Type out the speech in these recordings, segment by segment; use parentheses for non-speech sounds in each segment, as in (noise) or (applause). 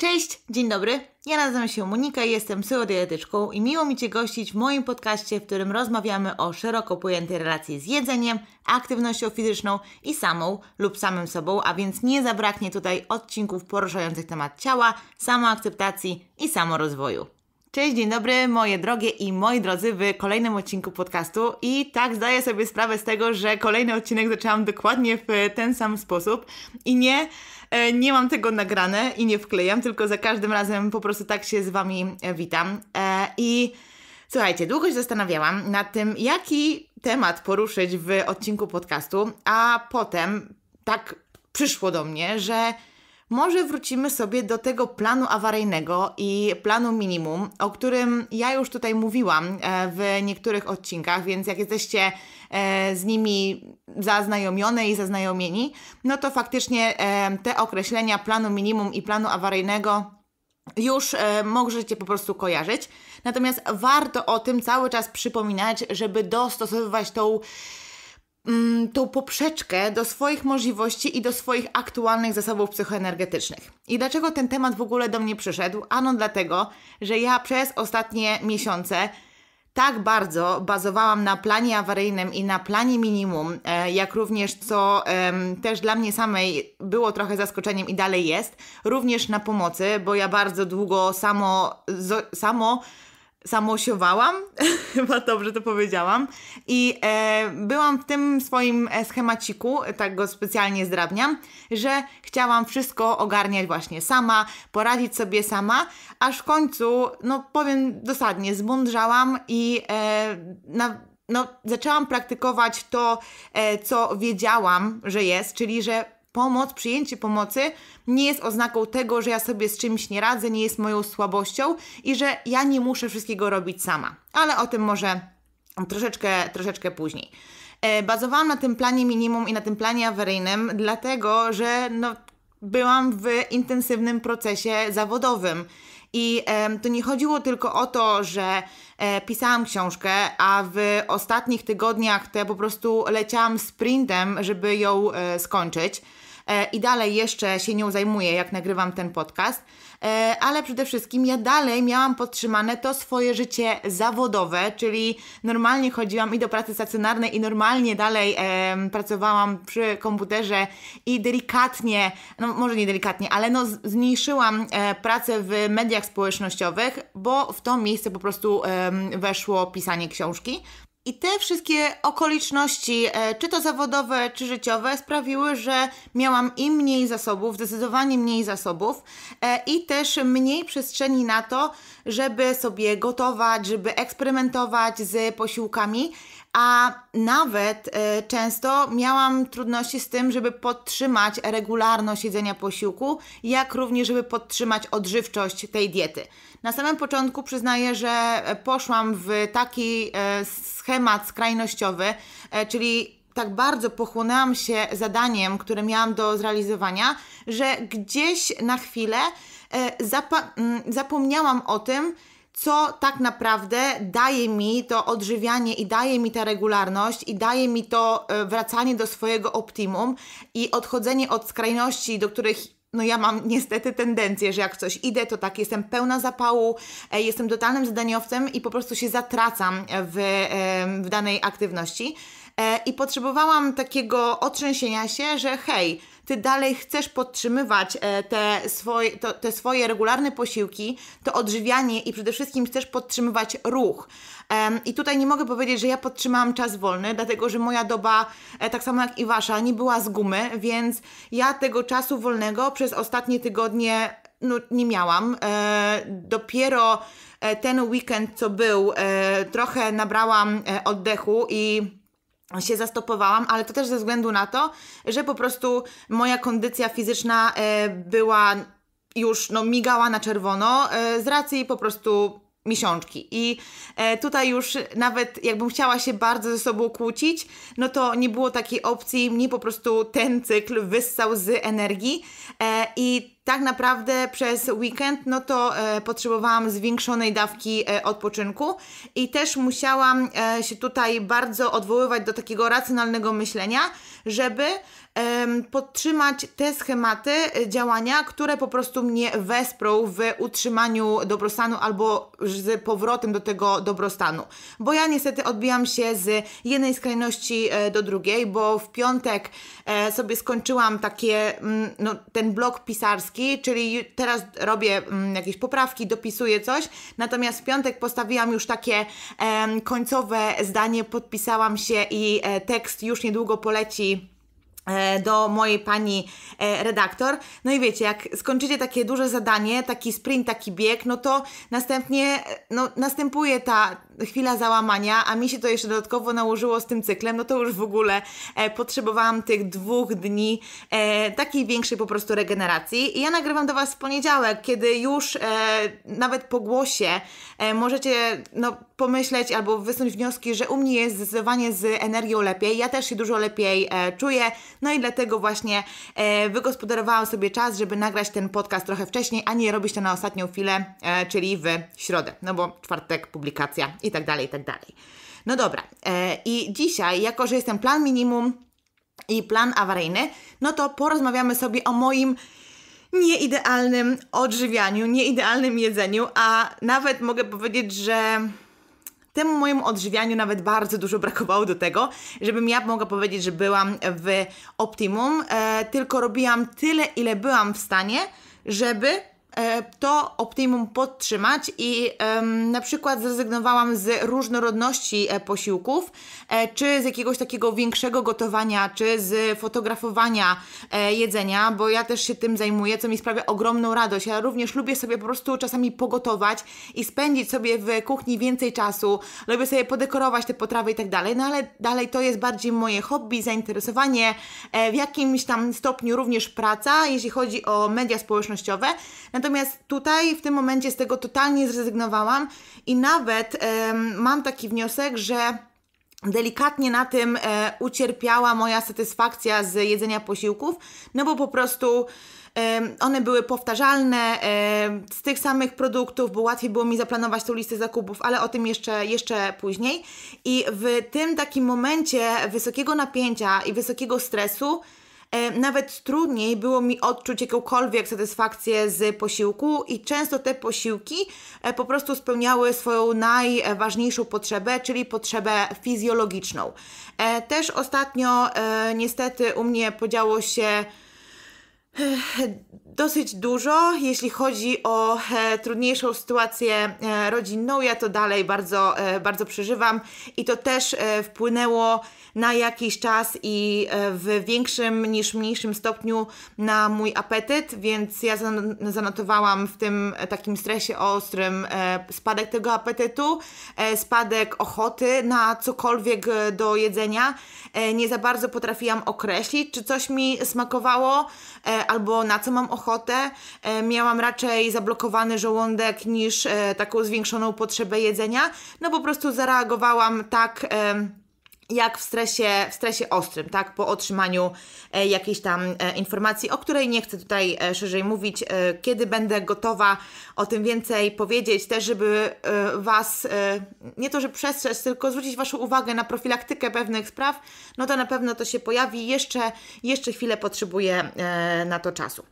Cześć, dzień dobry. Ja nazywam się Monika i jestem psychodietetyczką i miło mi Cię gościć w moim podcaście, w którym rozmawiamy o szeroko pojętej relacji z jedzeniem, aktywnością fizyczną i samą lub samym sobą, a więc nie zabraknie tutaj odcinków poruszających temat ciała, samoakceptacji i samorozwoju. Cześć, dzień dobry, moje drogie i moi drodzy w kolejnym odcinku podcastu. I tak zdaję sobie sprawę z tego, że kolejny odcinek zaczęłam dokładnie w ten sam sposób. I nie, e, nie mam tego nagrane i nie wklejam, tylko za każdym razem po prostu tak się z Wami e, witam. E, I słuchajcie, długo się zastanawiałam nad tym, jaki temat poruszyć w odcinku podcastu, a potem tak przyszło do mnie, że może wrócimy sobie do tego planu awaryjnego i planu minimum, o którym ja już tutaj mówiłam e, w niektórych odcinkach, więc jak jesteście e, z nimi zaznajomione i zaznajomieni, no to faktycznie e, te określenia planu minimum i planu awaryjnego już możecie po prostu kojarzyć. Natomiast warto o tym cały czas przypominać, żeby dostosowywać tą Mm, tą poprzeczkę do swoich możliwości i do swoich aktualnych zasobów psychoenergetycznych. I dlaczego ten temat w ogóle do mnie przyszedł? Ano dlatego, że ja przez ostatnie miesiące tak bardzo bazowałam na planie awaryjnym i na planie minimum, e, jak również co też dla mnie samej było trochę zaskoczeniem i dalej jest, również na pomocy, bo ja bardzo długo samo, samo samosiowałam, (laughs) chyba dobrze to powiedziałam, i e, byłam w tym swoim e, schemaciku, e, tak go specjalnie zdrabniam, że chciałam wszystko ogarniać właśnie sama, poradzić sobie sama, aż w końcu, no powiem dosadnie, zmądrzałam i e, na, no, zaczęłam praktykować to, e, co wiedziałam, że jest, czyli że pomoc, przyjęcie pomocy nie jest oznaką tego, że ja sobie z czymś nie radzę, nie jest moją słabością i że ja nie muszę wszystkiego robić sama. Ale o tym może troszeczkę, troszeczkę później. E, bazowałam na tym planie minimum i na tym planie awaryjnym, dlatego że no, byłam w intensywnym procesie zawodowym. I e, to nie chodziło tylko o to, że e, pisałam książkę, a w ostatnich tygodniach te po prostu leciałam sprintem, żeby ją e, skończyć. E, i dalej jeszcze się nią zajmuję, jak nagrywam ten podcast, e, ale przede wszystkim ja dalej miałam podtrzymane to swoje życie zawodowe, czyli normalnie chodziłam i do pracy stacjonarnej i normalnie dalej pracowałam przy komputerze i delikatnie, no może nie delikatnie, ale no zmniejszyłam e, pracę w mediach społecznościowych, bo w to miejsce po prostu weszło pisanie książki. I te wszystkie okoliczności, e, czy to zawodowe, czy życiowe, sprawiły, że miałam i mniej zasobów, zdecydowanie mniej zasobów, e, i też mniej przestrzeni na to, żeby sobie gotować, żeby eksperymentować z posiłkami a nawet e, często miałam trudności z tym, żeby podtrzymać regularność jedzenia posiłku, jak również, żeby podtrzymać odżywczość tej diety. Na samym początku przyznaję, że e, poszłam w taki e, schemat skrajnościowy, czyli tak bardzo pochłonęłam się zadaniem, które miałam do zrealizowania, że gdzieś na chwilę zapa- zapomniałam o tym, co tak naprawdę daje mi to odżywianie i daje mi ta regularność i daje mi to e, wracanie do swojego optimum i odchodzenie od skrajności, do których no ja mam niestety tendencję, że jak coś idę, to tak jestem pełna zapału, e, jestem totalnym zadaniowcem i po prostu się zatracam w, e, w danej aktywności. I potrzebowałam takiego otrzęsienia się, że hej, ty dalej chcesz podtrzymywać e, te swoje, to, te swoje regularne posiłki, to odżywianie i przede wszystkim chcesz podtrzymywać ruch. I tutaj nie mogę powiedzieć, że ja podtrzymałam czas wolny, dlatego że moja doba, e, tak samo jak i wasza, nie była z gumy, więc ja tego czasu wolnego przez ostatnie tygodnie no, nie miałam. E, dopiero ten weekend, co był, trochę nabrałam oddechu i się zastopowałam, ale to też ze względu na to, że po prostu moja kondycja fizyczna e, była już no, migała na czerwono e, z racji po prostu miesiączki. I e, tutaj już nawet jakbym chciała się bardzo ze sobą kłócić, no to nie było takiej opcji. Mnie po prostu ten cykl wyssał z energii i tak naprawdę przez weekend, no to e, potrzebowałam zwiększonej dawki e, odpoczynku i też musiałam e, się tutaj bardzo odwoływać do takiego racjonalnego myślenia, żeby podtrzymać te schematy e, działania, które po prostu mnie wesprą w utrzymaniu dobrostanu albo z powrotem do tego dobrostanu. Bo ja niestety odbijam się z jednej skrajności e, do drugiej, bo w piątek e, sobie skończyłam takie, mm, no, ten blok pisarski, czyli teraz robię mm, jakieś poprawki, dopisuję coś, natomiast w piątek postawiłam już takie końcowe zdanie, podpisałam się i e, tekst już niedługo poleci e, do mojej pani e, redaktor. No i wiecie, jak skończycie takie duże zadanie, taki sprint, taki bieg, no to następnie no, następuje ta chwila załamania, a mi się to jeszcze dodatkowo nałożyło z tym cyklem, no to już w ogóle e, potrzebowałam tych dwóch dni e, takiej większej po prostu regeneracji. I ja nagrywam do Was w poniedziałek, kiedy już e, nawet po głosie e, możecie no, pomyśleć albo wysunąć wnioski, że u mnie jest zdecydowanie z energią lepiej, ja też się dużo lepiej e, czuję, no i dlatego właśnie e, wygospodarowałam sobie czas, żeby nagrać ten podcast trochę wcześniej, a nie robić to na ostatnią chwilę, czyli w środę, no bo czwartek publikacja i tak dalej, i tak dalej. No dobra, e, i dzisiaj, jako że jestem plan minimum i plan awaryjny, no to porozmawiamy sobie o moim nieidealnym odżywianiu, nieidealnym jedzeniu, a nawet mogę powiedzieć, że temu mojemu odżywianiu nawet bardzo dużo brakowało do tego, żebym ja mogła powiedzieć, że byłam w optimum, e, tylko robiłam tyle, ile byłam w stanie, żeby E, to optimum podtrzymać i na przykład zrezygnowałam z różnorodności e, posiłków, e, czy z jakiegoś takiego większego gotowania, czy z fotografowania jedzenia, bo ja też się tym zajmuję, co mi sprawia ogromną radość. Ja również lubię sobie po prostu czasami pogotować i spędzić sobie w kuchni więcej czasu, lubię sobie podekorować te potrawy i tak dalej, no ale dalej to jest bardziej moje hobby, zainteresowanie, w jakimś tam stopniu również praca, jeśli chodzi o media społecznościowe. Natomiast Natomiast tutaj w tym momencie z tego totalnie zrezygnowałam i nawet um, mam taki wniosek, że delikatnie na tym e, ucierpiała moja satysfakcja z jedzenia posiłków, no bo po prostu e, one były powtarzalne e, z tych samych produktów, bo łatwiej było mi zaplanować tą listę zakupów, ale o tym jeszcze, jeszcze później. I w tym takim momencie wysokiego napięcia i wysokiego stresu E, nawet trudniej było mi odczuć jakąkolwiek satysfakcję z posiłku i często te posiłki e, po prostu spełniały swoją najważniejszą potrzebę, czyli potrzebę fizjologiczną. E, też ostatnio niestety u mnie podziało się dosyć dużo. Jeśli chodzi o e, trudniejszą sytuację e, rodzinną, ja to dalej bardzo, e, bardzo przeżywam i to też e, wpłynęło na jakiś czas i e, w większym niż mniejszym stopniu na mój apetyt, więc ja zan zanotowałam w tym e, takim stresie ostrym spadek tego apetytu, spadek ochoty na cokolwiek do jedzenia. Nie za bardzo potrafiłam określić, czy coś mi smakowało albo na co mam ochotę ochotę, e, miałam raczej zablokowany żołądek niż e, taką zwiększoną potrzebę jedzenia. No po prostu zareagowałam tak jak w stresie, w stresie ostrym, tak, po otrzymaniu e, jakiejś tam e, informacji, o której nie chcę tutaj e, szerzej mówić. E, kiedy będę gotowa o tym więcej powiedzieć, też żeby Was, nie to, że przestrzec, tylko zwrócić Waszą uwagę na profilaktykę pewnych spraw, no to na pewno to się pojawi. Jeszcze, jeszcze chwilę potrzebuję na to czasu.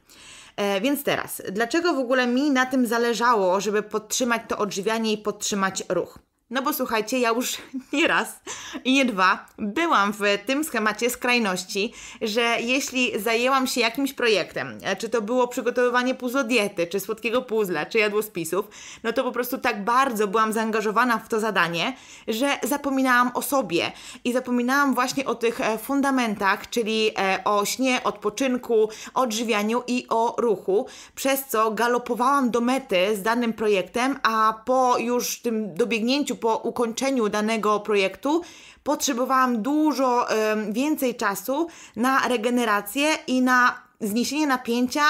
E, więc teraz, dlaczego w ogóle mi na tym zależało, żeby podtrzymać to odżywianie i podtrzymać ruch? No bo słuchajcie, ja już (laughs) nie raz i nie dwa byłam w tym schemacie skrajności, że jeśli zajęłam się jakimś projektem, e, czy to było przygotowywanie puzzle diety, czy słodkiego puzzla, czy jadłospisów, no to po prostu tak bardzo byłam zaangażowana w to zadanie, że zapominałam o sobie i zapominałam właśnie o tych e, fundamentach, czyli e, o śnie, odpoczynku, odżywianiu i o ruchu, przez co galopowałam do mety z danym projektem, a po już tym dobiegnięciu po ukończeniu danego projektu potrzebowałam dużo więcej czasu na regenerację i na zniesienie napięcia,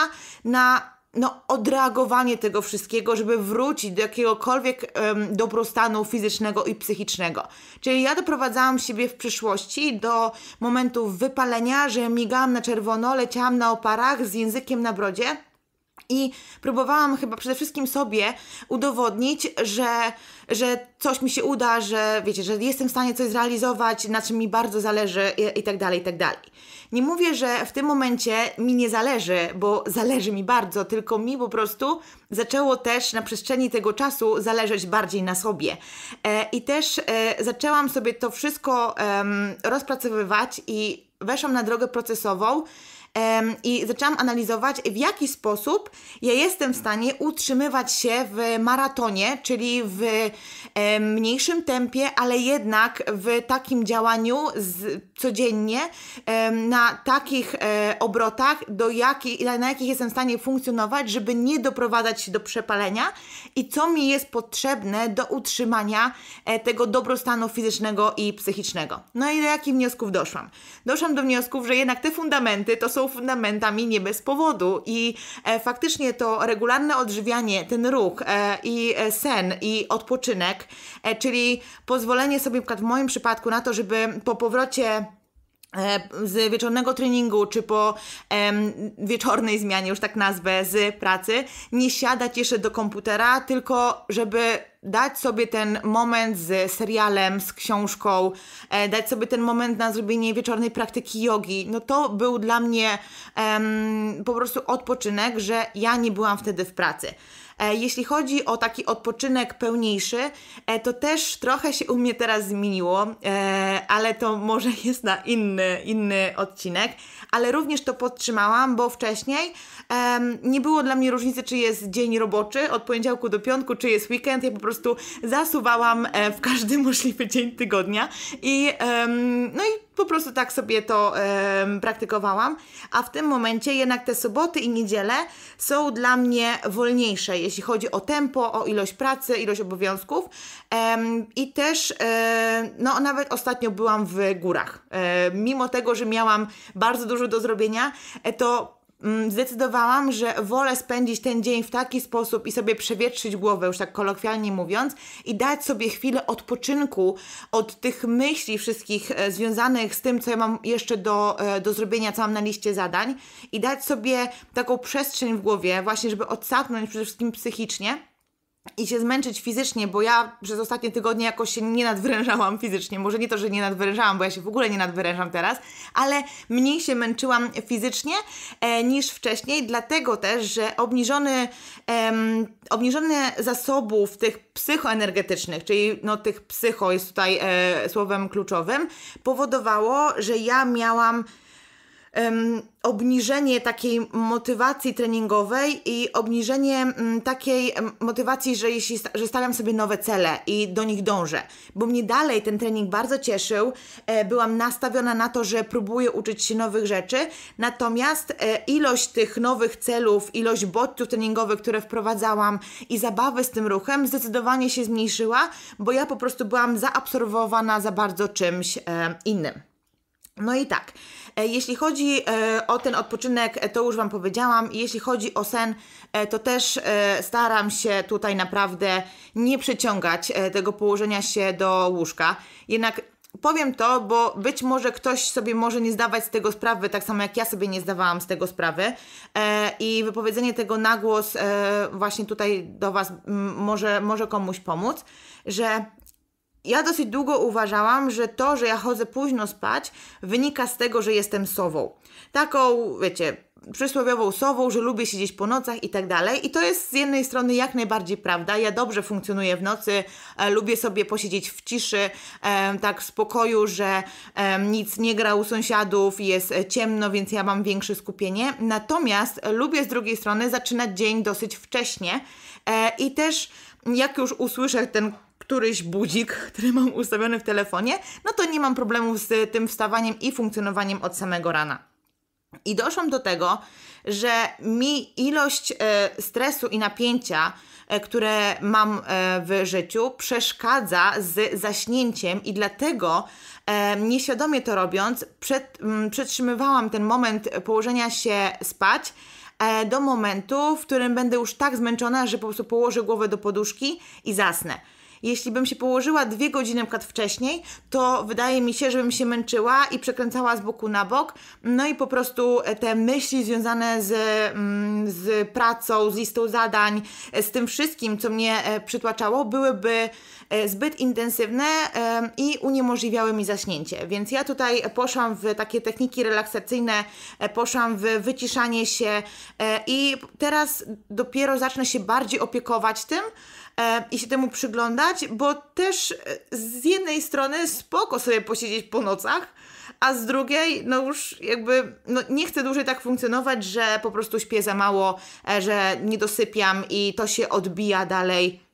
na no, odreagowanie tego wszystkiego, żeby wrócić do jakiegokolwiek dobrostanu fizycznego i psychicznego. Czyli ja doprowadzałam siebie w przyszłości do momentów wypalenia, że migałam na czerwono, leciałam na oparach z językiem na brodzie, i próbowałam chyba przede wszystkim sobie udowodnić, że, że coś mi się uda, że wiecie, że jestem w stanie coś zrealizować, na czym mi bardzo zależy i, i tak dalej, i tak dalej. Nie mówię, że w tym momencie mi nie zależy, bo zależy mi bardzo, tylko mi po prostu zaczęło też na przestrzeni tego czasu zależeć bardziej na sobie. E, I też e, zaczęłam sobie to wszystko rozpracowywać i weszłam na drogę procesową i zaczęłam analizować, w jaki sposób ja jestem w stanie utrzymywać się w maratonie, czyli w mniejszym tempie, ale jednak w takim działaniu z, codziennie na takich e, obrotach, do jakich, na jakich jestem w stanie funkcjonować, żeby nie doprowadzać się do przepalenia i co mi jest potrzebne do utrzymania e, tego dobrostanu fizycznego i psychicznego. No i do jakich wniosków doszłam? Doszłam do wniosków, że jednak te fundamenty to są fundamentami nie bez powodu. I e, faktycznie to regularne odżywianie, ten ruch e, i e, sen i odpoczynek, e, czyli pozwolenie sobie, w moim przypadku, na to, żeby po powrocie e, z wieczornego treningu, czy po em, wieczornej zmianie, już tak nazwę, z pracy, nie siadać jeszcze do komputera, tylko żeby dać sobie ten moment z serialem, z książką, e, dać sobie ten moment na zrobienie wieczornej praktyki jogi, no to był dla mnie po prostu odpoczynek, że ja nie byłam wtedy w pracy. E, jeśli chodzi o taki odpoczynek pełniejszy, e, to też trochę się u mnie teraz zmieniło, e, ale to może (laughs) jest na inny, inny odcinek, ale również to podtrzymałam, bo wcześniej nie było dla mnie różnicy, czy jest dzień roboczy od poniedziałku do piątku, czy jest weekend. Ja po prostu zasuwałam w każdy (laughs) możliwy dzień tygodnia i no i po prostu tak sobie to praktykowałam, a w tym momencie jednak te soboty i niedziele są dla mnie wolniejsze, jeśli chodzi o tempo, o ilość pracy, ilość obowiązków i też, no nawet ostatnio byłam w górach. mimo tego, że miałam bardzo dużo do zrobienia, e, to Mm, zdecydowałam, że wolę spędzić ten dzień w taki sposób i sobie przewietrzyć głowę, już tak kolokwialnie mówiąc, i dać sobie chwilę odpoczynku od tych myśli wszystkich e, związanych z tym, co ja mam jeszcze do, e, do zrobienia, co mam na liście zadań, i dać sobie taką przestrzeń w głowie, właśnie, żeby odsapnąć przede wszystkim psychicznie i się zmęczyć fizycznie, bo ja przez ostatnie tygodnie jakoś się nie nadwyrężałam fizycznie. Może nie to, że nie nadwyrężałam, bo ja się w ogóle nie nadwyrężam teraz, ale mniej się męczyłam fizycznie e, niż wcześniej, dlatego też, że obniżony, em, obniżone zasobów tych psychoenergetycznych, czyli no tych psycho jest tutaj e, słowem kluczowym, powodowało, że ja miałam obniżenie takiej motywacji treningowej i obniżenie takiej motywacji, że, jeśli, że stawiam sobie nowe cele i do nich dążę. Bo mnie dalej ten trening bardzo cieszył, e, byłam nastawiona na to, że próbuję uczyć się nowych rzeczy, natomiast e, ilość tych nowych celów, ilość bodźców treningowych, które wprowadzałam i zabawy z tym ruchem zdecydowanie się zmniejszyła, bo ja po prostu byłam zaabsorbowana za bardzo czymś e, innym. No i tak, e, jeśli chodzi e, o ten odpoczynek, e, to już Wam powiedziałam. Jeśli chodzi o sen, to też staram się tutaj naprawdę nie przyciągać tego położenia się do łóżka. Jednak powiem to, bo być może ktoś sobie może nie zdawać z tego sprawy, tak samo jak ja sobie nie zdawałam z tego sprawy. I wypowiedzenie tego na głos właśnie tutaj do Was może, może komuś pomóc, że ja dosyć długo uważałam, że to, że ja chodzę późno spać, wynika z tego, że jestem sową. Taką, wiecie, przysłowiową sową, że lubię siedzieć po nocach i tak dalej. I to jest z jednej strony jak najbardziej prawda. Ja dobrze funkcjonuję w nocy, e, lubię sobie posiedzieć w ciszy, e, tak w spokoju, że e, nic nie gra u sąsiadów, jest e, ciemno, więc ja mam większe skupienie. Natomiast lubię z drugiej strony zaczynać dzień dosyć wcześnie e, i też jak już usłyszę ten któryś budzik, który mam ustawiony w telefonie, no to nie mam problemu z tym wstawaniem i funkcjonowaniem od samego rana. I doszłam do tego, że mi ilość e, stresu i napięcia, e, które mam e, w życiu, przeszkadza z zaśnięciem, i dlatego nieświadomie to robiąc, przed, mm, przetrzymywałam ten moment położenia się spać do momentu, w którym będę już tak zmęczona, że po prostu położę głowę do poduszki i zasnę. Jeśli bym się położyła dwie godziny na przykład wcześniej, to wydaje mi się, żebym się męczyła i przekręcała z boku na bok. No i po prostu e, te myśli związane z, mm, z pracą, z listą zadań, e, z tym wszystkim, co mnie e, przytłaczało, byłyby zbyt intensywne i uniemożliwiały mi zaśnięcie. Więc ja tutaj poszłam w takie techniki relaksacyjne, poszłam w wyciszanie się i teraz dopiero zacznę się bardziej opiekować tym, E, i się temu przyglądać, bo też e, z jednej strony spoko sobie posiedzieć po nocach, a z drugiej, no już jakby, no nie chcę dłużej tak funkcjonować, że po prostu śpię za mało, e, że nie dosypiam i to się odbija dalej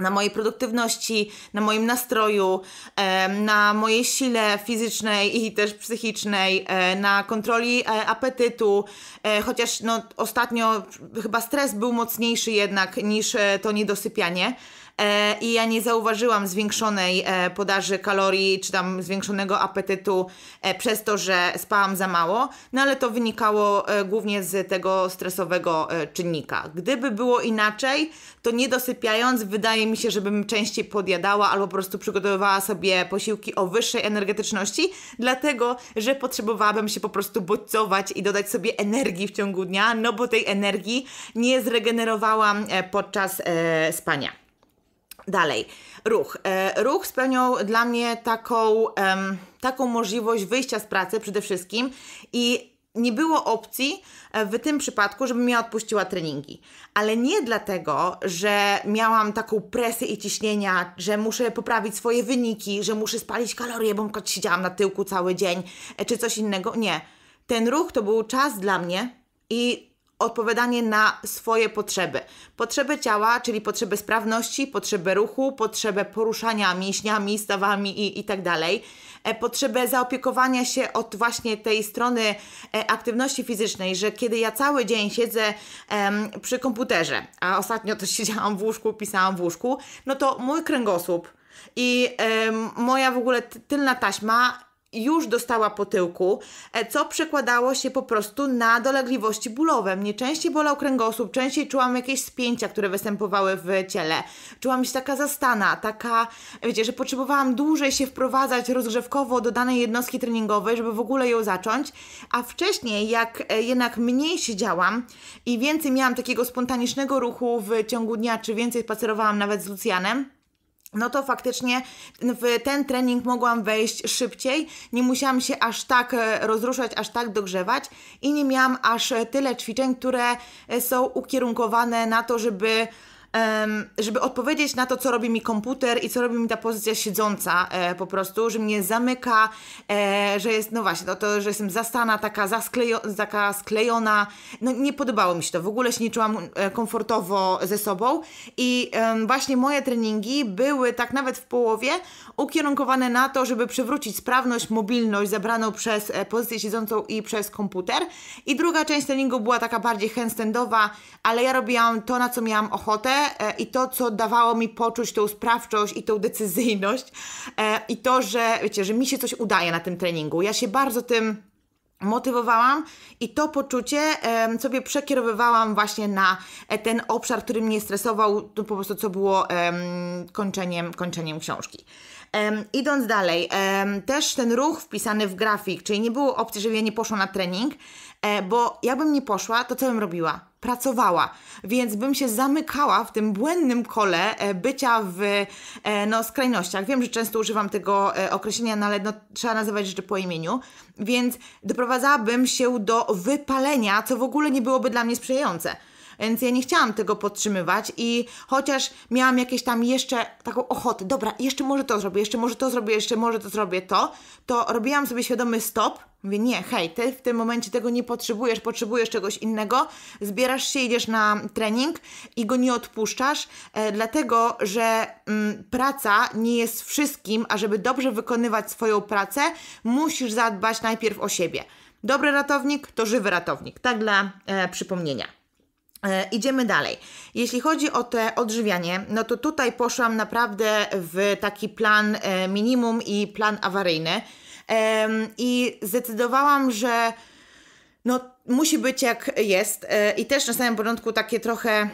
na mojej produktywności, na moim nastroju, e, na mojej sile fizycznej i też psychicznej, e, na kontroli e, apetytu, chociaż no, ostatnio chyba stres był mocniejszy jednak niż to niedosypianie. E, i ja nie zauważyłam zwiększonej e, podaży kalorii, czy tam zwiększonego apetytu e, przez to, że spałam za mało, no ale to wynikało głównie z tego stresowego czynnika. Gdyby było inaczej, to nie dosypiając, wydaje mi się, żebym częściej podjadała albo po prostu przygotowywała sobie posiłki o wyższej energetyczności, dlatego, że potrzebowałabym się po prostu bodźcować i dodać sobie energii w ciągu dnia, no bo tej energii nie zregenerowałam podczas spania. Dalej, ruch. E, ruch spełniał dla mnie taką, taką możliwość wyjścia z pracy przede wszystkim i nie było opcji e, w tym przypadku, żebym ja odpuściła treningi. Ale nie dlatego, że miałam taką presję i ciśnienia, że muszę poprawić swoje wyniki, że muszę spalić kalorie, bo siedziałam na tyłku cały dzień, e, czy coś innego. Nie. Ten ruch to był czas dla mnie i odpowiadanie na swoje potrzeby. Potrzeby ciała, czyli potrzeby sprawności, potrzeby ruchu, potrzebę poruszania mięśniami, stawami i, i tak dalej, e, potrzebę zaopiekowania się od właśnie tej strony e, aktywności fizycznej, że kiedy ja cały dzień siedzę em, przy komputerze, a ostatnio też (laughs) siedziałam w łóżku, pisałam w łóżku, no to mój kręgosłup i em, moja w ogóle tylna taśma już dostała po tyłku, e, co przekładało się po prostu na dolegliwości bólowe. Mnie częściej bolał kręgosłup, częściej czułam jakieś spięcia, które występowały w ciele. Czułam się taka zastana, taka, wiecie, że potrzebowałam dłużej się wprowadzać rozgrzewkowo do danej jednostki treningowej, żeby w ogóle ją zacząć, a wcześniej jak e, jednak mniej siedziałam i więcej miałam takiego spontanicznego ruchu w ciągu dnia, czy więcej spacerowałam nawet z Lucjanem, no to faktycznie w ten trening mogłam wejść szybciej, nie musiałam się aż tak e, rozruszać, aż tak dogrzewać i nie miałam aż tyle ćwiczeń, które e, są ukierunkowane na to, żeby żeby odpowiedzieć na to, co robi mi komputer i co robi mi ta pozycja siedząca e, po prostu, że mnie zamyka, e, że jest, no właśnie, no to, że jestem zastana, taka, zasklejo, taka sklejona. No nie podobało mi się to, w ogóle się nie czułam e, komfortowo ze sobą i właśnie moje treningi były tak nawet w połowie ukierunkowane na to, żeby przywrócić sprawność, mobilność zabraną przez pozycję siedzącą i przez komputer. I druga część treningu była taka bardziej handstandowa, ale ja robiłam to, na co miałam ochotę, E, i to, co dawało mi poczuć tą sprawczość i tą decyzyjność e, i to, że wiecie, że mi się coś udaje na tym treningu. Ja się bardzo tym motywowałam i to poczucie um, sobie przekierowywałam właśnie na e, ten obszar, który mnie stresował, to po prostu co było um, kończeniem, kończeniem książki. Um, idąc dalej, też ten ruch wpisany w grafik, czyli nie było opcji, żeby ja nie poszła na trening, E, bo ja bym nie poszła, to co bym robiła? pracowała, więc bym się zamykała w tym błędnym kole e, bycia w e, no, skrajnościach. Wiem, że często używam tego określenia, no, ale no, trzeba nazywać rzeczy po imieniu, więc doprowadzałabym się do wypalenia, co w ogóle nie byłoby dla mnie sprzyjające. Więc ja nie chciałam tego podtrzymywać i chociaż miałam jakieś tam jeszcze taką ochotę, dobra, jeszcze może to zrobię, jeszcze może to zrobię, jeszcze może to zrobię to, to robiłam sobie świadomy stop. Mówię, nie, hej, ty w tym momencie tego nie potrzebujesz, potrzebujesz czegoś innego, zbierasz się, idziesz na trening i go nie odpuszczasz, e, dlatego że m, mm, praca nie jest wszystkim, a żeby dobrze wykonywać swoją pracę, musisz zadbać najpierw o siebie. Dobry ratownik to żywy ratownik, tak dla e, przypomnienia. E, idziemy dalej. Jeśli chodzi o te odżywianie, no to tutaj poszłam naprawdę w taki plan e, minimum i plan awaryjny. I zdecydowałam, że no, musi być jak jest. E, I też na samym początku takie trochę,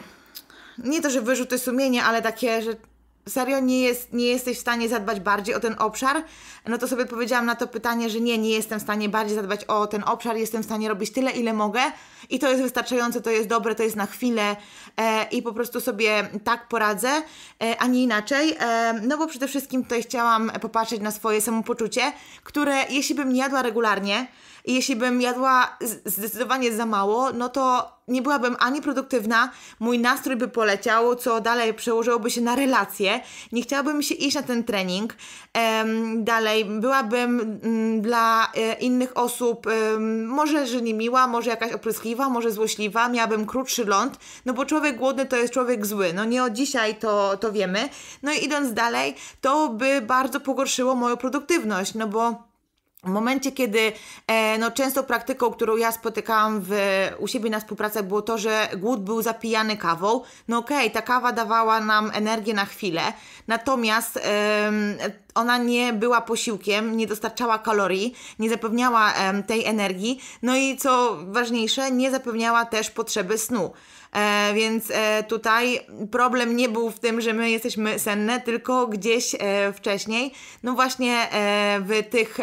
nie to, że wyrzuty sumienia, ale takie, że serio nie, jest, nie jesteś w stanie zadbać bardziej o ten obszar, no to sobie powiedziałam na to pytanie, że nie, nie jestem w stanie bardziej zadbać o ten obszar, jestem w stanie robić tyle, ile mogę i to jest wystarczające, to jest dobre, to jest na chwilę e, i po prostu sobie tak poradzę, e, a nie inaczej, e, no bo przede wszystkim tutaj chciałam popatrzeć na swoje samopoczucie, które jeśli bym nie jadła regularnie, i jeśli bym jadła zdecydowanie za mało, no to nie byłabym ani produktywna, mój nastrój by poleciał, co dalej przełożyłoby się na relacje, nie chciałabym się iść na ten trening, um, dalej byłabym um, dla e, innych osób um, może, że niemiła, może jakaś opryskliwa, może złośliwa, miałabym krótszy ląd, no bo człowiek głodny to jest człowiek zły, no nie od dzisiaj to, to wiemy, no i idąc dalej, to by bardzo pogorszyło moją produktywność, no bo w momencie, kiedy e, no, często praktyką, którą ja spotykałam w, u siebie na współpracach, było to, że głód był zapijany kawą. No okej, okay, ta kawa dawała nam energię na chwilę, natomiast ym, ona nie była posiłkiem, nie dostarczała kalorii, nie zapewniała tej energii, no i co ważniejsze, nie zapewniała też potrzeby snu. E, więc e, tutaj problem nie był w tym, że my jesteśmy senne, tylko gdzieś e, wcześniej, no właśnie e, w tych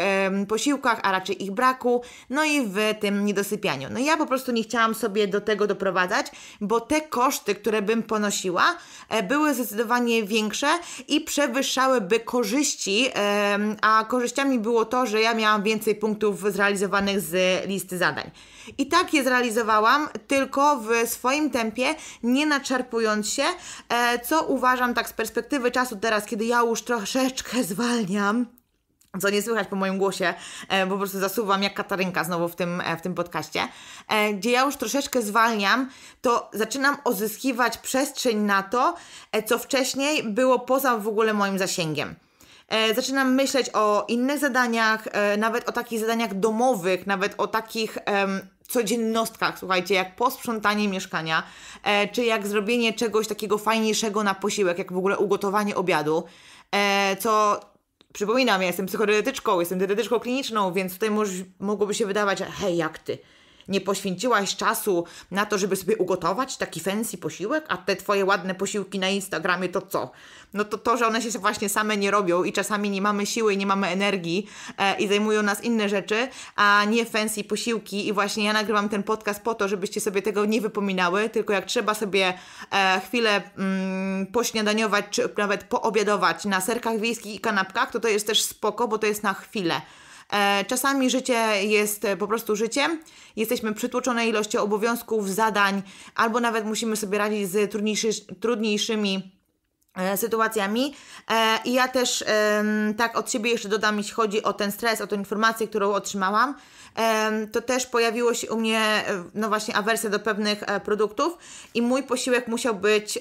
posiłkach, a raczej ich braku, no i w tym niedosypianiu. No ja po prostu nie chciałam sobie do tego doprowadzać, bo te koszty, które bym ponosiła, e, były zdecydowanie większe i przewyższałyby korzyści, korzyści, a korzyściami było to, że ja miałam więcej punktów zrealizowanych z listy zadań. I tak je zrealizowałam, tylko w swoim tempie, nie naczerpując się, e, co uważam tak z perspektywy czasu teraz, kiedy ja już troszeczkę zwalniam, co nie słychać po moim głosie, e, bo po prostu zasuwam jak Katarynka znowu w tym, e, w tym podcaście, gdzie ja już troszeczkę zwalniam, to zaczynam odzyskiwać przestrzeń na to, co wcześniej było poza w ogóle moim zasięgiem. E, zaczynam myśleć o innych zadaniach, e, nawet o takich zadaniach domowych, nawet o takich codziennostkach, słuchajcie, jak posprzątanie mieszkania, e, czy jak zrobienie czegoś takiego fajniejszego na posiłek, jak w ogóle ugotowanie obiadu, co przypominam, ja jestem psychodyetyczką, jestem dietetyczką kliniczną, więc tutaj mogłoby się wydawać, hej, jak ty? Nie poświęciłaś czasu na to, żeby sobie ugotować taki fancy posiłek, a te twoje ładne posiłki na Instagramie to co? No to to, że one się właśnie same nie robią i czasami nie mamy siły, nie mamy energii e, i zajmują nas inne rzeczy, a nie fancy posiłki i właśnie ja nagrywam ten podcast po to, żebyście sobie tego nie wypominały, tylko jak trzeba sobie e, chwilę mm, pośniadaniować czy nawet poobiadować na serkach wiejskich i kanapkach, to to jest też spoko, bo to jest na chwilę. E, czasami życie jest e, po prostu życiem, jesteśmy przytłoczone ilością obowiązków, zadań, albo nawet musimy sobie radzić z trudniejszy, trudniejszymi e, sytuacjami. I ja też tak od siebie jeszcze dodam, jeśli chodzi o ten stres, o tę informację, którą otrzymałam, to też pojawiło się u mnie no właśnie awersja do pewnych produktów i mój posiłek musiał być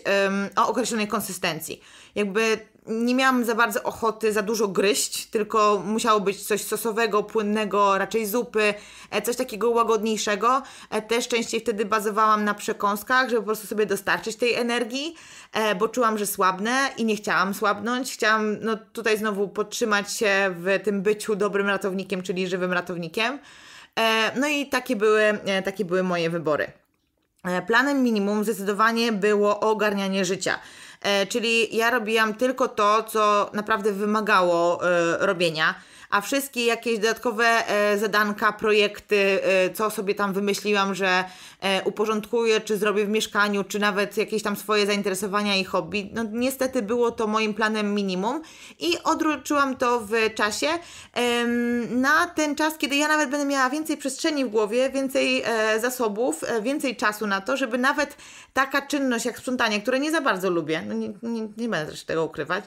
o określonej konsystencji. Jakby nie miałam za bardzo ochoty za dużo gryźć, tylko musiało być coś sosowego, płynnego, raczej zupy, e, coś takiego łagodniejszego. E, też częściej wtedy bazowałam na przekąskach, żeby po prostu sobie dostarczyć tej energii, e, bo czułam, że słabne i nie chciałam słabnąć. Chciałam no, tutaj znowu podtrzymać się w tym byciu dobrym ratownikiem, czyli żywym ratownikiem. No i takie były, takie były moje wybory. Planem minimum zdecydowanie było ogarnianie życia. E, czyli ja robiłam tylko to, co naprawdę wymagało e, robienia a wszystkie jakieś dodatkowe e, zadanka, projekty, e, co sobie tam wymyśliłam, że e, uporządkuję, czy zrobię w mieszkaniu, czy nawet jakieś tam swoje zainteresowania i hobby, no niestety było to moim planem minimum i odroczyłam to w czasie na ten czas, kiedy ja nawet będę miała więcej przestrzeni w głowie, więcej zasobów, więcej czasu na to, żeby nawet taka czynność jak sprzątanie, które nie za bardzo lubię, no nie, nie, nie będę też tego ukrywać,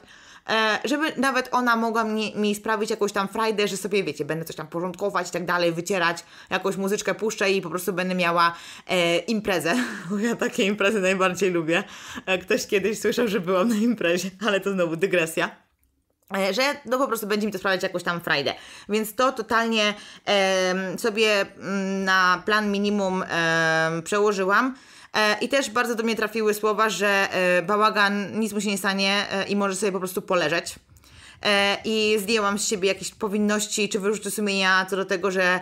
E, żeby nawet ona mogła mi, mi sprawić jakąś tam frajdę, że sobie, wiecie, będę coś tam porządkować i tak dalej, wycierać, jakąś muzyczkę puszczę i po prostu będę miała e, imprezę. (laughs) Ja takie imprezy najbardziej lubię. E, ktoś kiedyś słyszał, że byłam na imprezie, (laughs) ale to znowu dygresja e, że no po prostu będzie mi to sprawiać jakąś tam frajdę. Więc to totalnie e, sobie mm, na plan minimum e, przełożyłam. E, I też bardzo do mnie trafiły słowa, że e, bałagan, nic mu się nie stanie e, i może sobie po prostu poleżeć i zdjęłam z siebie jakieś powinności czy wyrzuty sumienia co do tego, że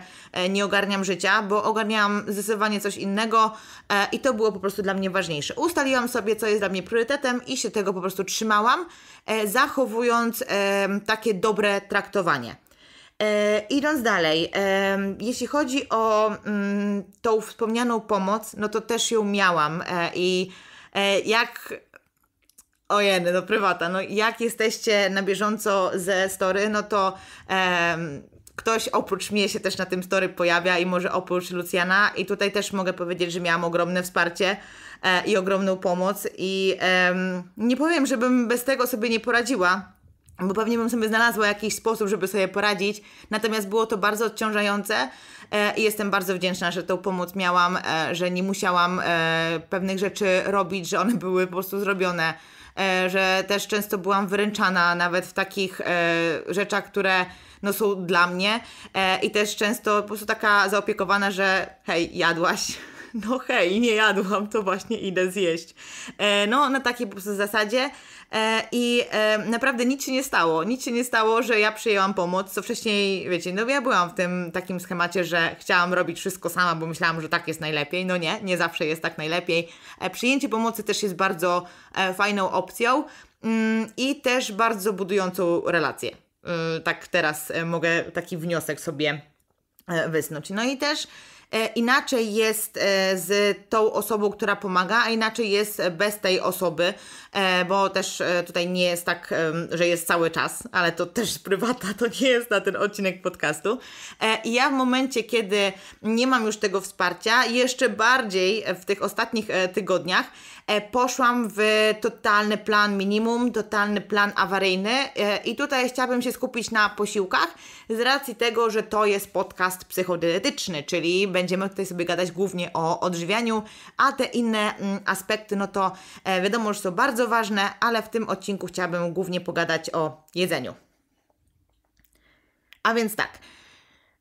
nie ogarniam życia, bo ogarniałam zdecydowanie coś innego i to było po prostu dla mnie ważniejsze. Ustaliłam sobie, co jest dla mnie priorytetem i się tego po prostu trzymałam, zachowując takie dobre traktowanie. E, idąc dalej, e, jeśli chodzi o mm, tą wspomnianą pomoc, no to też ją miałam e, i jak ojeny, no prywata, no jak jesteście na bieżąco ze story, no to ktoś oprócz mnie się też na tym story pojawia i może oprócz Lucjana i tutaj też mogę powiedzieć, że miałam ogromne wsparcie i ogromną pomoc i um, nie powiem, żebym bez tego sobie nie poradziła, bo pewnie bym sobie znalazła jakiś sposób, żeby sobie poradzić. Natomiast było to bardzo odciążające e, i jestem bardzo wdzięczna, że tą pomoc miałam, e, że nie musiałam e, pewnych rzeczy robić, że one były po prostu zrobione. że też często byłam wyręczana nawet w takich rzeczach, które no, są dla mnie i też często po prostu taka zaopiekowana, że hej, jadłaś no hej, nie jadłam, to właśnie idę zjeść. E, no, na takiej po prostu zasadzie. E, I e, naprawdę nic się nie stało. Nic się nie stało, że ja przyjęłam pomoc, co wcześniej, wiecie, no ja byłam w tym takim schemacie, że chciałam robić wszystko sama, bo myślałam, że tak jest najlepiej. No nie, nie zawsze jest tak najlepiej. E, przyjęcie pomocy też jest bardzo e, fajną opcją mm, i też bardzo budującą relację. Mm, tak teraz e, mogę taki wniosek sobie wysnuć. No i też E, inaczej jest e, z tą osobą, która pomaga, a inaczej jest bez tej osoby. E, bo też e, tutaj nie jest tak, że jest cały czas, ale to też (laughs) prywatna, to nie jest na ten odcinek podcastu. E, I ja w momencie, kiedy nie mam już tego wsparcia, jeszcze bardziej w tych ostatnich tygodniach poszłam w totalny plan minimum, totalny plan awaryjny i tutaj chciałabym się skupić na posiłkach z racji tego, że to jest podcast psychodietetyczny, czyli będziemy tutaj sobie gadać głównie o odżywianiu, a te inne mm, aspekty, no to wiadomo, że są bardzo bardzo ważne, ale w tym odcinku chciałabym głównie pogadać o jedzeniu. A więc tak,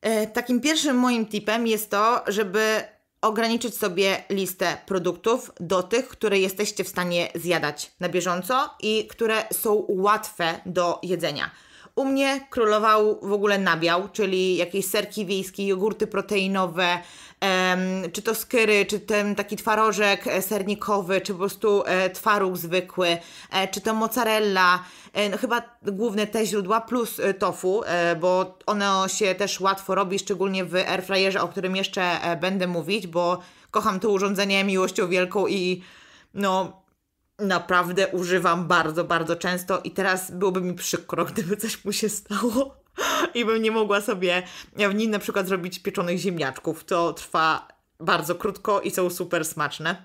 e, takim pierwszym moim tipem jest to, żeby ograniczyć sobie listę produktów do tych, które jesteście w stanie zjadać na bieżąco i które są łatwe do jedzenia. U mnie królował w ogóle nabiał, czyli jakieś serki wiejskie, jogurty proteinowe, em, czy to skyry, czy ten taki twarożek e, sernikowy, czy po prostu e, twaróg zwykły, e, czy to mozzarella, e, no chyba główne te źródła plus e, tofu, e, bo ono się też łatwo robi, szczególnie w airfryerze, o którym jeszcze będę mówić, bo kocham to urządzenie miłością wielką i no naprawdę używam bardzo, bardzo często i teraz byłoby mi przykro, (laughs) gdyby coś mu się stało i bym nie mogła sobie w nim na przykład zrobić pieczonych ziemniaczków. To trwa bardzo krótko i są super smaczne.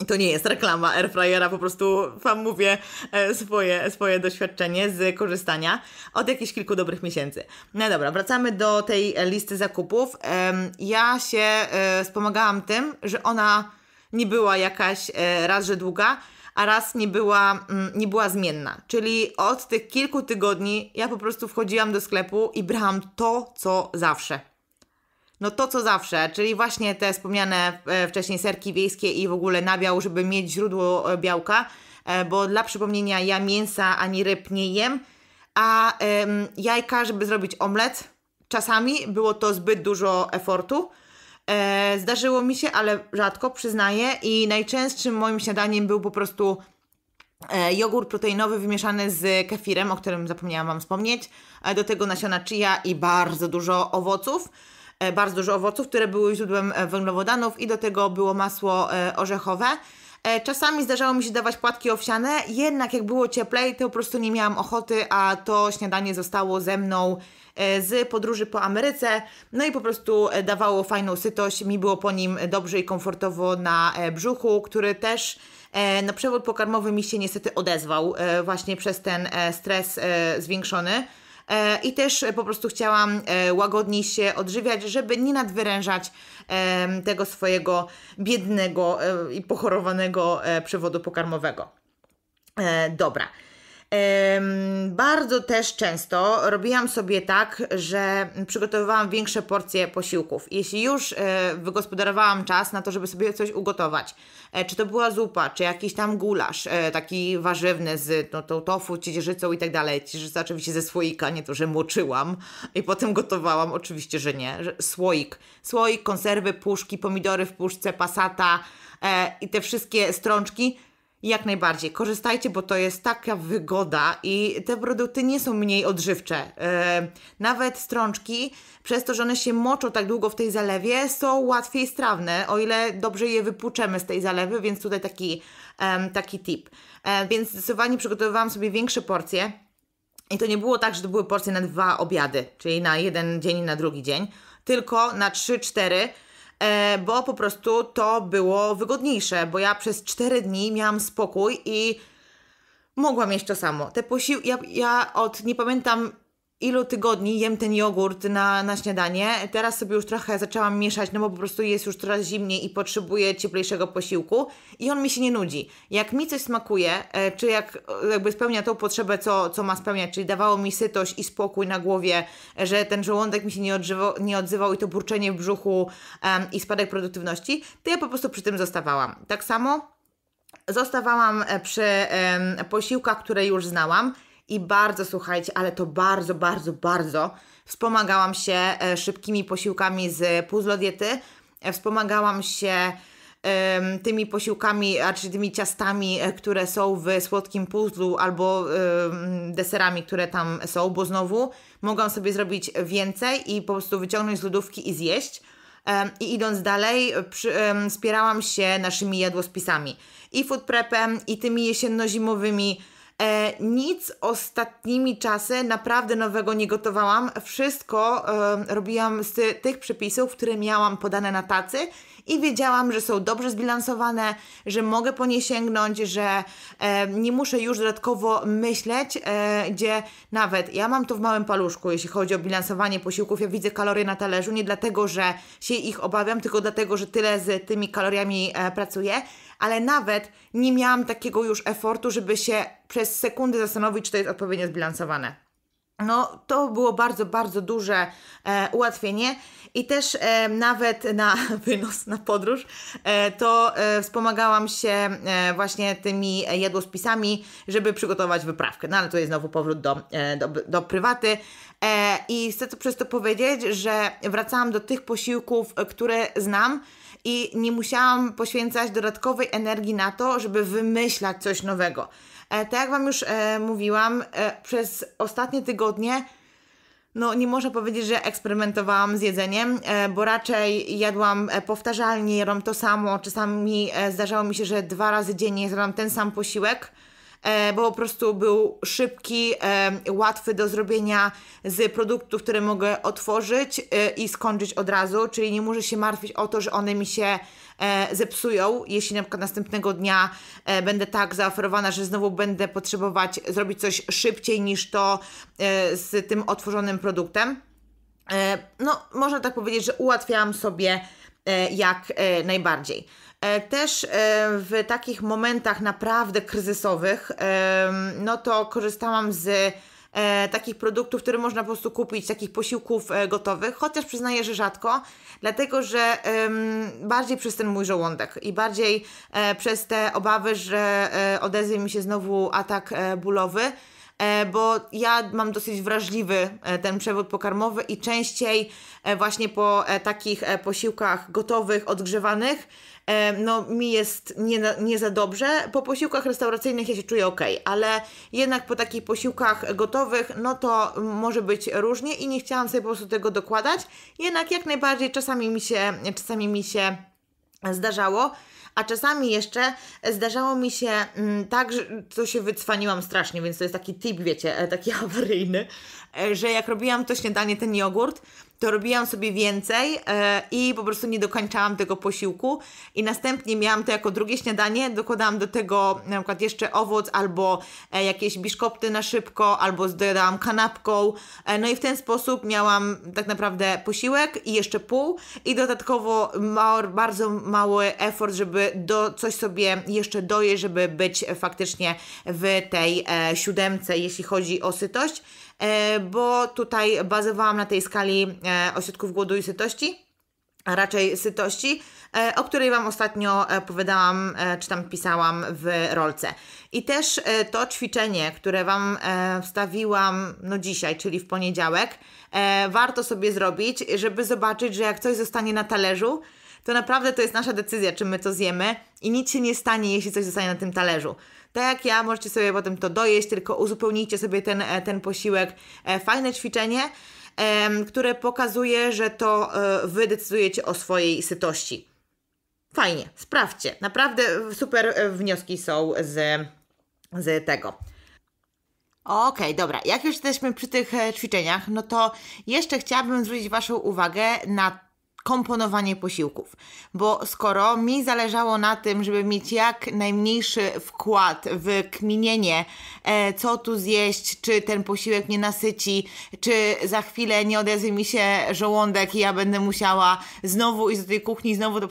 I to nie jest reklama airfryera, po prostu Wam mówię e, swoje, swoje doświadczenie z korzystania od jakichś kilku dobrych miesięcy. No dobra, wracamy do tej listy zakupów. Ja się e, wspomagałam tym, że ona nie była jakaś e, raz, że długa, a raz nie była, mm, nie była zmienna. Czyli od tych kilku tygodni ja po prostu wchodziłam do sklepu i brałam to, co zawsze. No to, co zawsze, czyli właśnie te wspomniane e, wcześniej serki wiejskie i w ogóle nabiał, żeby mieć źródło e, białka, e, bo dla przypomnienia ja mięsa ani ryb nie jem, a jajka, żeby zrobić omlet, czasami było to zbyt dużo efortu, E, zdarzyło mi się, ale rzadko, przyznaję. I najczęstszym moim śniadaniem był po prostu e, jogurt proteinowy wymieszany z kefirem, o którym zapomniałam Wam wspomnieć. E, do tego nasiona chia i bardzo dużo owoców. E, bardzo dużo owoców, które były źródłem węglowodanów i do tego było masło orzechowe. Czasami zdarzało mi się dawać płatki owsiane, jednak jak było cieplej, to po prostu nie miałam ochoty, a to śniadanie zostało ze mną E, z podróży po Ameryce, no i po prostu e, dawało fajną sytość, mi było po nim dobrze i komfortowo na e, brzuchu, który też na no, przewód pokarmowy mi się niestety odezwał właśnie przez ten stres zwiększony. I też po prostu chciałam łagodniej się odżywiać, żeby nie nadwyrężać tego swojego biednego i pochorowanego przewodu pokarmowego. Dobra. Bardzo też często robiłam sobie tak, że przygotowywałam większe porcje posiłków. Jeśli już e, wygospodarowałam czas na to, żeby sobie coś ugotować, e, czy to była zupa, czy jakiś tam gulasz, e, taki warzywny z no, tą tofu, ciecierzycą i tak dalej. Ciecierzyca oczywiście ze słoika, nie to, że moczyłam i potem gotowałam, oczywiście, że nie. Słoik. Słoik, konserwy, puszki, pomidory w puszce, pasata i te wszystkie strączki – jak najbardziej korzystajcie, bo to jest taka wygoda i te produkty nie są mniej odżywcze. E, nawet strączki, przez to, że one się moczą tak długo w tej zalewie, są łatwiej strawne, o ile dobrze je wypłuczemy z tej zalewy, więc tutaj taki, taki tip. E, więc zdecydowanie przygotowywałam sobie większe porcje. I to nie było tak, że to były porcje na dwa obiady, czyli na jeden dzień i na drugi dzień, tylko na trzy, cztery E, bo po prostu to było wygodniejsze, bo ja przez 4 dni miałam spokój i mogłam jeść to samo. Te posił... Ja, ja od, nie pamiętam, ilu tygodni jem ten jogurt na, na śniadanie. Teraz sobie już trochę zaczęłam mieszać, no bo po prostu jest już coraz zimniej i potrzebuję cieplejszego posiłku i on mi się nie nudzi. Jak mi coś smakuje, e, czy jak e, jakby spełnia tą potrzebę, co, co ma spełniać, czyli dawało mi sytość i spokój na głowie, że ten żołądek mi się nie, odżywo, nie odzywał i to burczenie w brzuchu um, i spadek produktywności, to ja po prostu przy tym zostawałam. Tak samo zostawałam e, przy um, posiłkach, które już znałam i bardzo, słuchajcie, ale to bardzo, bardzo, bardzo wspomagałam się e, szybkimi posiłkami z puzzle diety, e, wspomagałam się tymi posiłkami, a czy tymi ciastami, e, które są w słodkim puzzlu albo deserami, które tam są, bo znowu mogłam sobie zrobić więcej i po prostu wyciągnąć z lodówki i zjeść. I idąc dalej, przy, wspierałam się naszymi jadłospisami i food prepem, i tymi jesienno-zimowymi E, nic ostatnimi czasy naprawdę nowego nie gotowałam. Wszystko e, robiłam z ty tych przepisów, które miałam podane na tacy i wiedziałam, że są dobrze zbilansowane, że mogę po nie sięgnąć, że e, nie muszę już dodatkowo myśleć, e, gdzie nawet ja mam to w małym paluszku, jeśli chodzi o bilansowanie posiłków. Ja widzę kalorie na talerzu nie dlatego, że się ich obawiam, tylko dlatego, że tyle z tymi kaloriami e, pracuję ale nawet nie miałam takiego już efortu, żeby się przez sekundy zastanowić, czy to jest odpowiednio zbilansowane. No, to było bardzo, bardzo duże e, ułatwienie i też e, nawet na (laughs) wynos, na podróż, e, to e, wspomagałam się e, właśnie tymi jadłospisami, żeby przygotować wyprawkę. No, ale to jest znowu powrót do, e, do, do prywaty. I chcę to przez to powiedzieć, że wracałam do tych posiłków, które znam, i nie musiałam poświęcać dodatkowej energii na to, żeby wymyślać coś nowego. E, tak jak Wam już e, mówiłam, e, przez ostatnie tygodnie no nie można powiedzieć, że eksperymentowałam z jedzeniem, e, bo raczej jadłam e, powtarzalnie, jadłam to samo, czasami e, zdarzało mi się, że dwa razy dziennie jadłam ten sam posiłek, E, bo po prostu był szybki, e, łatwy do zrobienia z produktów, które mogę otworzyć e, i skończyć od razu, czyli nie muszę się martwić o to, że one mi się zepsują, jeśli na przykład następnego dnia będę tak zaoferowana, że znowu będę potrzebować zrobić coś szybciej niż to z tym otworzonym produktem. No, można tak powiedzieć, że ułatwiałam sobie jak najbardziej. E, też e, w takich momentach naprawdę kryzysowych, e, no to korzystałam z takich produktów, które można po prostu kupić, takich posiłków gotowych, chociaż przyznaję, że rzadko, dlatego że bardziej przez ten mój żołądek i bardziej przez te obawy, że odezwie mi się znowu atak bólowy E, bo ja mam dosyć wrażliwy e, ten przewód pokarmowy i częściej e, właśnie po takich posiłkach gotowych, odgrzewanych, no mi jest nie, nie za dobrze. Po posiłkach restauracyjnych ja się czuję ok, ale jednak po takich posiłkach gotowych, no to może być różnie i nie chciałam sobie po prostu tego dokładać. Jednak jak najbardziej czasami mi się, czasami mi się zdarzało a czasami jeszcze zdarzało mi się mm, tak, że to się wycwaniłam strasznie, więc to jest taki tip, wiecie, e, taki (laughs) awaryjny, e, że jak robiłam to śniadanie, ten jogurt, to robiłam sobie więcej e, i po prostu nie dokończałam tego posiłku i następnie miałam to jako drugie śniadanie, dokładałam do tego na przykład jeszcze owoc albo e, jakieś biszkopty na szybko, albo dodałam kanapką, e, no i w ten sposób miałam tak naprawdę posiłek i jeszcze pół i dodatkowo mało, bardzo mały effort, żeby do, coś sobie jeszcze dojeść, żeby być faktycznie w tej siódemce, jeśli chodzi o sytość. E, bo tutaj bazowałam na tej skali e, ośrodków głodu i sytości, a raczej sytości, e, o której Wam ostatnio opowiadałam, czy tam pisałam w rolce. I też to ćwiczenie, które Wam wstawiłam no dzisiaj, czyli w poniedziałek, warto sobie zrobić, żeby zobaczyć, że jak coś zostanie na talerzu, to naprawdę to jest nasza decyzja, czy my to zjemy i nic się nie stanie, jeśli coś zostanie na tym talerzu. Tak jak ja, możecie sobie potem to dojeść, tylko uzupełnijcie sobie ten, e, ten posiłek. E, fajne ćwiczenie, które pokazuje, że to e, wy decydujecie o swojej sytości. Fajnie, sprawdźcie. Naprawdę super wnioski są z, z tego. Okej, okay, dobra. Jak już jesteśmy przy tych ćwiczeniach, no to jeszcze chciałabym zwrócić Waszą uwagę na komponowanie posiłków. Bo skoro mi zależało na tym, żeby mieć jak najmniejszy wkład w kminienie, e, co tu zjeść, czy ten posiłek nie nasyci, czy za chwilę nie odezwie mi się żołądek i ja będę musiała znowu iść do tej kuchni, znowu to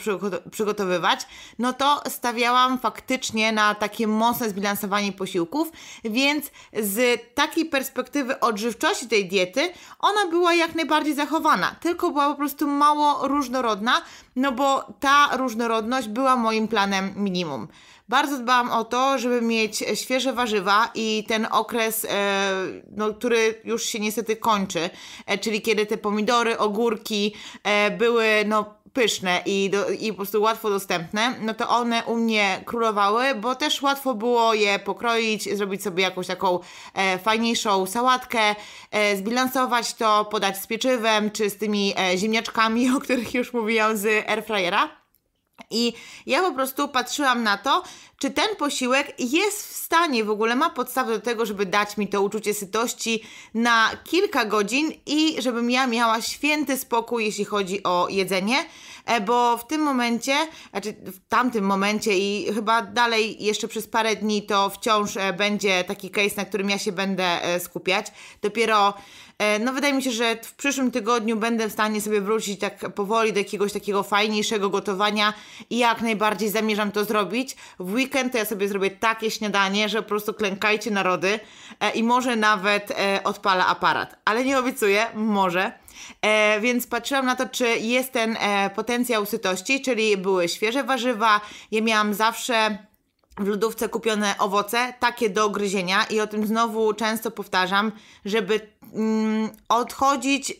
przygotowywać, no to stawiałam faktycznie na takie mocne zbilansowanie posiłków, więc z takiej perspektywy odżywczości tej diety ona była jak najbardziej zachowana, tylko była po prostu mało różnorodna, no bo ta różnorodność była moim planem minimum. Bardzo dbałam o to, żeby mieć świeże warzywa i ten okres, e, no, który już się niestety kończy, e, czyli kiedy te pomidory, ogórki e, były no, pyszne i, do, i po prostu łatwo dostępne, no to one u mnie królowały, bo też łatwo było je pokroić, zrobić sobie jakąś taką e, fajniejszą sałatkę, e, zbilansować to, podać z pieczywem czy z tymi e, ziemniaczkami, (laughs) o których już mówiłam z airfryera. I ja po prostu patrzyłam na to, czy ten posiłek jest w stanie, w ogóle ma podstawę do tego, żeby dać mi to uczucie sytości na kilka godzin i żebym ja miała święty spokój, jeśli chodzi o jedzenie, e, bo w tym momencie, znaczy w tamtym momencie i chyba dalej jeszcze przez parę dni to wciąż e, będzie taki case, na którym ja się będę e, skupiać. Dopiero no wydaje mi się, że w przyszłym tygodniu będę w stanie sobie wrócić tak powoli do jakiegoś takiego fajniejszego gotowania i jak najbardziej zamierzam to zrobić. W weekend weekend to ja sobie zrobię takie śniadanie, że po prostu klękajcie narody e, i może nawet e, odpala aparat. Ale nie obiecuję, może. E, więc patrzyłam na to, czy jest ten e, potencjał sytości, czyli były świeże warzywa, ja miałam zawsze w lodówce kupione owoce, takie do gryzienia i o tym znowu często powtarzam, żeby mm, odchodzić,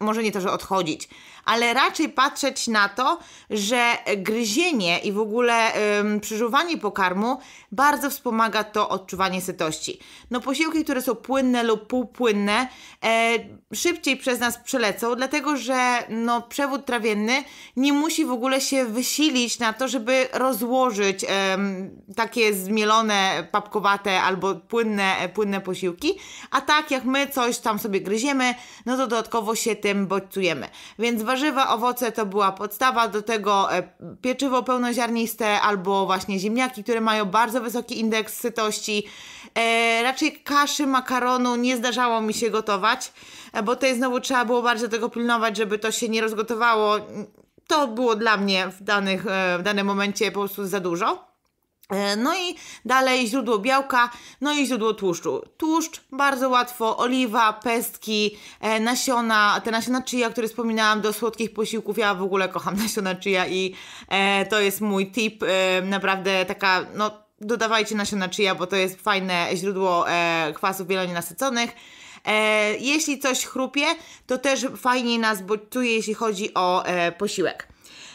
może nie to, że odchodzić, ale raczej patrzeć na to, że gryzienie i w ogóle ym, przeżuwanie pokarmu bardzo wspomaga to odczuwanie sytości. No posiłki, które są płynne lub półpłynne e, szybciej przez nas przelecą, dlatego że no, przewód trawienny nie musi w ogóle się wysilić na to, żeby rozłożyć ym, takie zmielone, papkowate albo płynne, e, płynne posiłki, a tak jak my coś tam sobie gryziemy, no to dodatkowo się tym bodźcujemy. Więc warzywa, owoce to była podstawa, do tego e, pieczywo pełnoziarniste albo właśnie ziemniaki, które mają bardzo wysoki indeks sytości. E, raczej kaszy, makaronu nie zdarzało mi się gotować, e, bo tutaj znowu trzeba było bardzo tego pilnować, żeby to się nie rozgotowało. To było dla mnie w, danych, e, w danym momencie po prostu za dużo. E, no i dalej źródło białka, no i źródło tłuszczu. Tłuszcz bardzo łatwo, oliwa, pestki, e, nasiona, te nasiona chia, które wspominałam do słodkich posiłków. Ja w ogóle kocham (laughs) nasiona chia i e, to jest mój tip, e, naprawdę taka, no dodawajcie nasiona chia, bo to jest fajne źródło e, kwasów wielonienasyconych. E, jeśli coś chrupie, to też fajniej nas bodźcuje, jeśli chodzi o e, posiłek.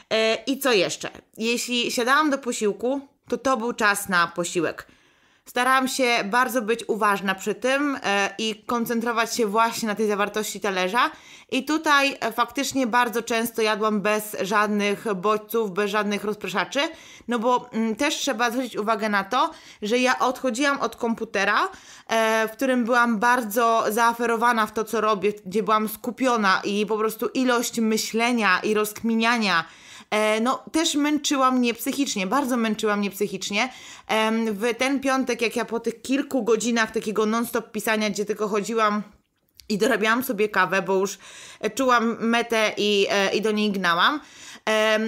E, I co jeszcze? Jeśli siadałam do posiłku, to to był czas na posiłek. Starałam się bardzo być uważna przy tym e, i koncentrować się właśnie na tej zawartości talerza. I tutaj e, faktycznie bardzo często jadłam bez żadnych bodźców, bez żadnych rozpraszaczy, no bo mm, też trzeba zwrócić uwagę na to, że ja odchodziłam od komputera, e, w którym byłam bardzo zaaferowana w to, co robię, gdzie byłam skupiona i po prostu ilość myślenia i rozkminiania E, no też męczyła mnie psychicznie, bardzo męczyła mnie psychicznie. W ten piątek, jak ja po tych kilku godzinach takiego non-stop pisania, gdzie tylko chodziłam i dorabiałam sobie kawę, bo już czułam metę i, e, i do niej gnałam,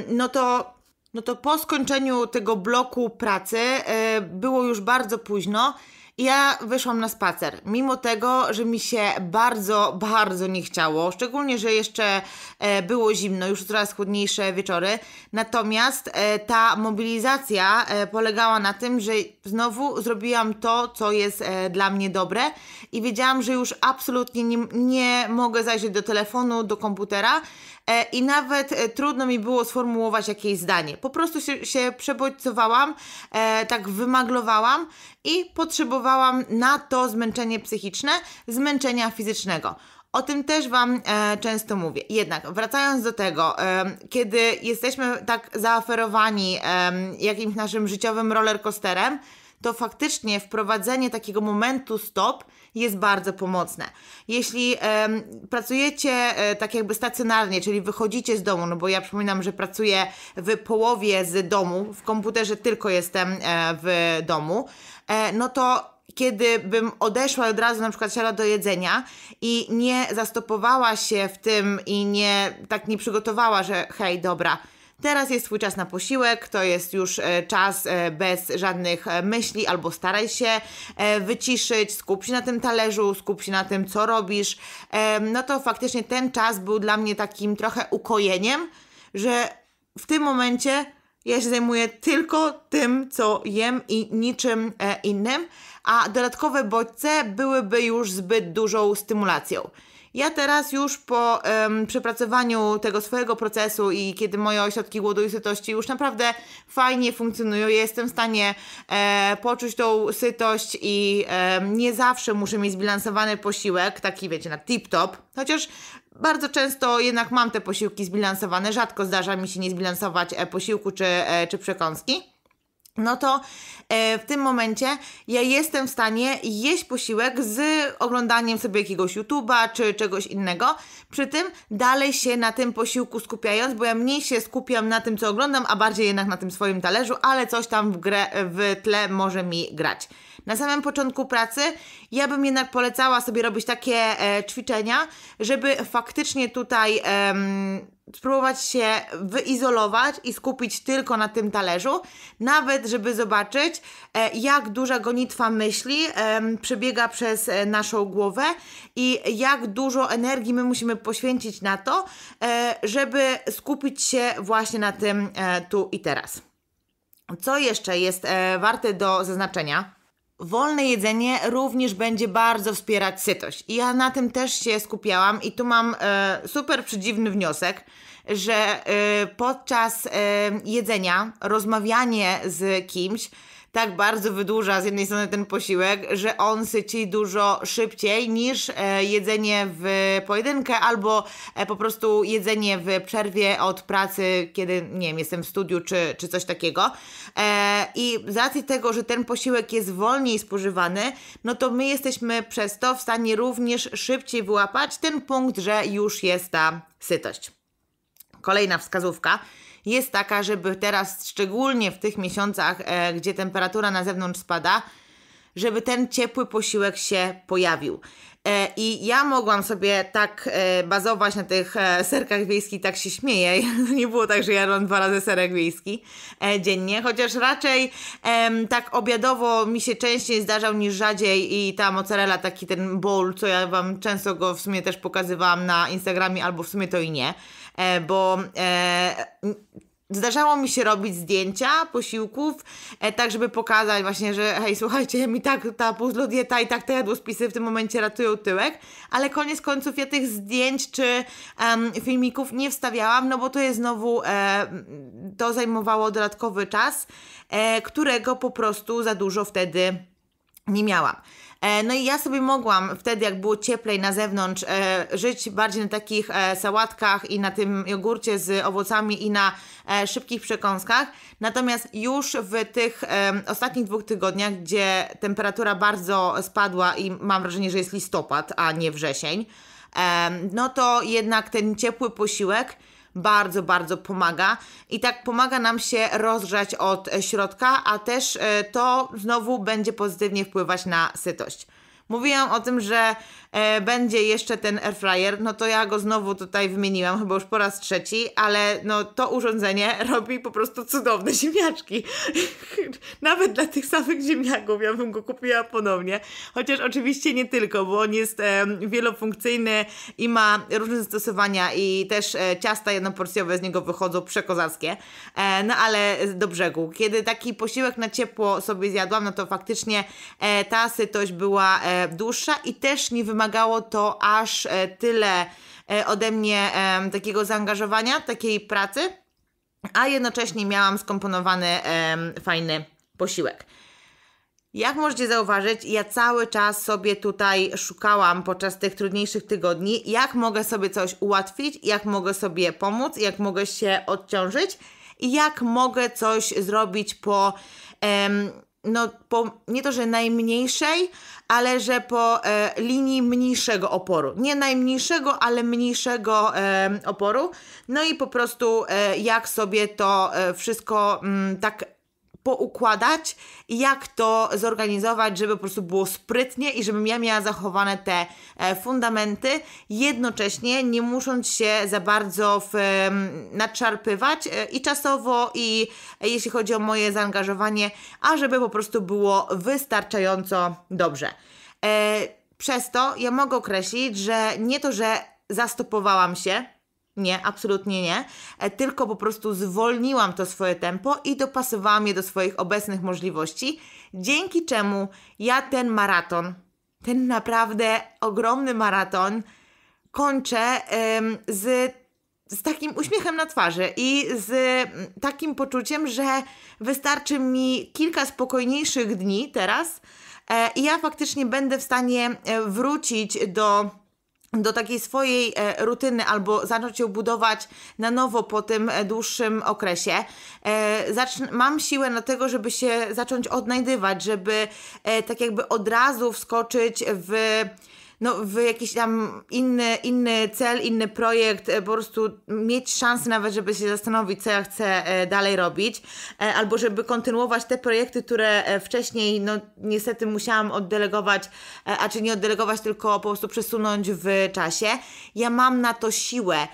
no to no to po skończeniu tego bloku pracy e, było już bardzo późno ja wyszłam na spacer, mimo tego, że mi się bardzo, bardzo nie chciało, szczególnie, że jeszcze e, było zimno, już coraz chłodniejsze wieczory. Natomiast e, ta mobilizacja e, polegała na tym, że znowu zrobiłam to, co jest dla mnie dobre i wiedziałam, że już absolutnie nie, nie mogę zajrzeć do telefonu, do komputera, E, i nawet e, trudno mi było sformułować jakieś zdanie. Po prostu się, się przebodźcowałam, e, tak wymaglowałam i potrzebowałam na to zmęczenie psychiczne, zmęczenia fizycznego. O tym też Wam e, często mówię. Jednak wracając do tego, e, kiedy jesteśmy tak zaaferowani e, jakimś naszym życiowym rollercoasterem, to faktycznie wprowadzenie takiego momentu stop jest bardzo pomocne. Jeśli um, pracujecie e, tak jakby stacjonarnie, czyli wychodzicie z domu, no bo ja przypominam, że pracuję w połowie z domu, w komputerze tylko jestem e, w domu, e, no to kiedy bym odeszła od razu na przykład siada do jedzenia i nie zastopowała się w tym i nie tak nie przygotowała, że hej, dobra, Teraz jest Twój czas na posiłek, to jest już e, czas e, bez żadnych e, myśli, albo staraj się wyciszyć, skup się na tym talerzu, skup się na tym, co robisz. No to faktycznie ten czas był dla mnie takim trochę ukojeniem, że w tym momencie ja się zajmuję tylko tym, co jem i niczym innym, a dodatkowe bodźce byłyby już zbyt dużą stymulacją. Ja teraz już po um, przepracowaniu tego swojego procesu i kiedy moje ośrodki głodu i sytości już naprawdę fajnie funkcjonują, jestem w stanie e, poczuć tą sytość i e, nie zawsze muszę mieć zbilansowany posiłek, taki wiecie, na tip-top, chociaż bardzo często jednak mam te posiłki zbilansowane, rzadko zdarza mi się nie zbilansować e, posiłku czy, e, czy przekąski no to e, w tym momencie ja jestem w stanie jeść posiłek z oglądaniem sobie jakiegoś YouTube'a czy czegoś innego, przy tym dalej się na tym posiłku skupiając, bo ja mniej się skupiam na tym, co oglądam, a bardziej jednak na tym swoim talerzu, ale coś tam w, grę, w tle może mi grać. Na samym początku pracy ja bym jednak polecała sobie robić takie e, ćwiczenia, żeby faktycznie tutaj. E, spróbować się wyizolować i skupić tylko na tym talerzu, nawet żeby zobaczyć, e, jak duża gonitwa myśli przebiega przez e, naszą głowę i jak dużo energii my musimy poświęcić na to, e, żeby skupić się właśnie na tym tu i teraz. Co jeszcze jest warte do zaznaczenia? wolne jedzenie również będzie bardzo wspierać sytość. I ja na tym też się skupiałam i tu mam e, super przedziwny wniosek, że e, podczas e, jedzenia rozmawianie z kimś tak bardzo wydłuża z jednej strony ten posiłek, że on syci dużo szybciej niż e, jedzenie w pojedynkę albo e, po prostu jedzenie w przerwie od pracy, kiedy nie wiem, jestem w studiu czy, czy coś takiego. E, I z racji tego, że ten posiłek jest wolniej spożywany, no to my jesteśmy przez to w stanie również szybciej wyłapać ten punkt, że już jest ta sytość. Kolejna wskazówka jest taka, żeby teraz, szczególnie w tych miesiącach, e, gdzie temperatura na zewnątrz spada, żeby ten ciepły posiłek się pojawił. E, I ja mogłam sobie tak e, bazować na tych e, serkach wiejskich, tak się śmieję. (laughs) nie było tak, że jadłam dwa razy serek wiejski e, dziennie, chociaż raczej tak obiadowo mi się częściej zdarzał niż rzadziej i ta mozzarella, taki ten bowl, co ja Wam często go w sumie też pokazywałam na Instagramie, albo w sumie to i nie E, bo e, Zdarzało mi się robić zdjęcia posiłków, e, tak żeby pokazać właśnie, że hej, słuchajcie, mi tak ta puzzle dieta i tak te jadłospisy w tym momencie ratują tyłek, ale koniec końców ja tych zdjęć czy filmików nie wstawiałam, no bo to jest znowu, e, to zajmowało dodatkowy czas, e, którego po prostu za dużo wtedy nie miałam. E, no i ja sobie mogłam wtedy, jak było cieplej na zewnątrz, e, żyć bardziej na takich e, sałatkach i na tym jogurcie z owocami i na szybkich przekąskach. Natomiast już w tych ostatnich dwóch tygodniach, gdzie temperatura bardzo spadła i mam wrażenie, że jest listopad, a nie wrzesień, no to jednak ten ciepły posiłek bardzo, bardzo pomaga i tak pomaga nam się rozgrzać od środka, a też e, to znowu będzie pozytywnie wpływać na sytość. Mówiłam o tym, że E, będzie jeszcze ten airfryer, no to ja go znowu tutaj wymieniłam, chyba już po raz trzeci, ale no to urządzenie (laughs) robi po prostu cudowne ziemniaczki. (laughs) Nawet dla tych samych ziemniaków ja bym go kupiła ponownie. Chociaż oczywiście nie tylko, bo on jest e, wielofunkcyjny i ma różne zastosowania i też e, ciasta jednoporcjowe z niego wychodzą przekozarskie. E, no ale do brzegu. Kiedy taki posiłek na ciepło sobie zjadłam, no to faktycznie e, ta sytość była e, dłuższa i też nie wymagała wymagało to aż e, tyle e, ode mnie e, takiego zaangażowania, takiej pracy, a jednocześnie miałam skomponowany fajny posiłek. Jak możecie zauważyć, ja cały czas sobie tutaj szukałam podczas tych trudniejszych tygodni, jak mogę sobie coś ułatwić, jak mogę sobie pomóc, jak mogę się odciążyć i jak mogę coś zrobić po, em, no, po nie to, że najmniejszej, ale że po e, linii mniejszego oporu. Nie najmniejszego, ale mniejszego e, oporu. No i po prostu e, jak sobie to e, wszystko m, mm, tak poukładać i jak to zorganizować, żeby po prostu było sprytnie i żebym ja miała zachowane te e, fundamenty, jednocześnie nie musząc się za bardzo w, nadszarpywać e, i czasowo, i e, jeśli chodzi o moje zaangażowanie, a żeby po prostu było wystarczająco dobrze. Przez to ja mogę określić, że nie to, że zastopowałam się, nie, absolutnie nie. E, tylko po prostu zwolniłam to swoje tempo i dopasowałam je do swoich obecnych możliwości, dzięki czemu ja ten maraton, ten naprawdę ogromny maraton, kończę ym, z, z takim uśmiechem na twarzy i z mm, takim poczuciem, że wystarczy mi kilka spokojniejszych dni teraz. E, I ja faktycznie będę w stanie e, wrócić do do takiej swojej e, rutyny albo zacząć ją budować na nowo po tym e, dłuższym okresie. E, Zacznę, mam siłę na tego, żeby się zacząć odnajdywać, żeby tak jakby od razu wskoczyć w no, w jakiś tam inny, inny cel, inny projekt, e, po prostu mieć szansę nawet, żeby się zastanowić, co ja chcę e, dalej robić, e, albo żeby kontynuować te projekty, które wcześniej, no niestety musiałam oddelegować, a czy nie oddelegować, tylko po prostu przesunąć w czasie. Ja mam na to siłę,